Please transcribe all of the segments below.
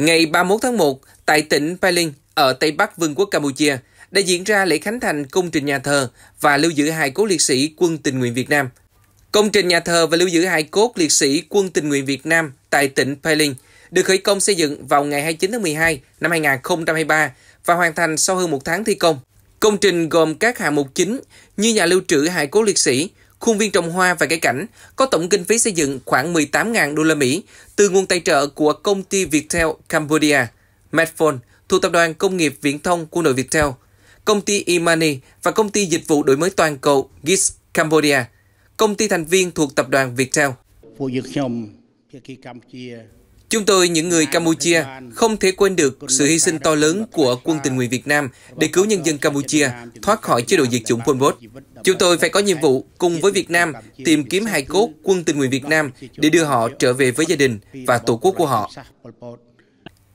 Ngày 31 tháng 1, tại tỉnh Paling ở Tây Bắc Vương quốc Campuchia, đã diễn ra lễ khánh thành công trình nhà thờ và lưu giữ hài cốt liệt sĩ quân tình nguyện Việt Nam. Công trình nhà thờ và lưu giữ hài cốt liệt sĩ quân tình nguyện Việt Nam tại tỉnh Paling được khởi công xây dựng vào ngày 29 tháng 12 năm 2023 và hoàn thành sau hơn một tháng thi công. Công trình gồm các hạng mục chính như nhà lưu trữ hài cốt liệt sĩ, Khuôn viên trồng hoa và cây cảnh có tổng kinh phí xây dựng khoảng 18.000 đô la Mỹ từ nguồn tài trợ của công ty Viettel Cambodia, Medphone thuộc Tập đoàn Công nghiệp Viễn thông của đội Viettel, công ty Imani và công ty dịch vụ đổi mới toàn cầu GIS Cambodia, công ty thành viên thuộc Tập đoàn Viettel. Chúng tôi, những người Campuchia, không thể quên được sự hy sinh to lớn của quân tình nguyện Việt Nam để cứu nhân dân Campuchia thoát khỏi chế độ diệt chủng Pol Pot. Chúng tôi phải có nhiệm vụ cùng với Việt Nam tìm kiếm hài cốt quân tình nguyện Việt Nam để đưa họ trở về với gia đình và tổ quốc của họ.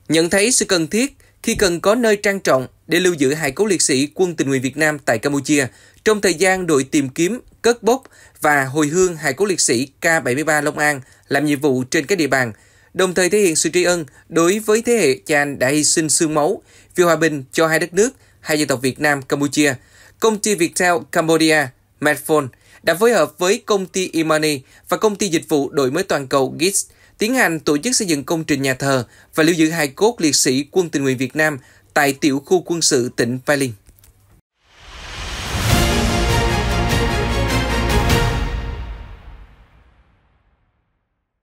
Nhận thấy sự cần thiết khi cần có nơi trang trọng để lưu giữ hài cốt liệt sĩ quân tình nguyện Việt Nam tại Campuchia trong thời gian đội tìm kiếm, cất bốc và hồi hương hài cốt liệt sĩ K-73 Long An làm nhiệm vụ trên các địa bàn, đồng thời thể hiện sự tri ân đối với thế hệ cha anh đã hy sinh sương máu vì hòa bình cho hai đất nước, hai dân tộc Việt Nam, Campuchia, công ty Viettel Cambodia, Medphone đã phối hợp với công ty Imani và công ty dịch vụ đổi mới toàn cầu GIS tiến hành tổ chức xây dựng công trình nhà thờ và lưu giữ hài cốt liệt sĩ quân tình nguyện Việt Nam tại tiểu khu quân sự tỉnh Vai Linh.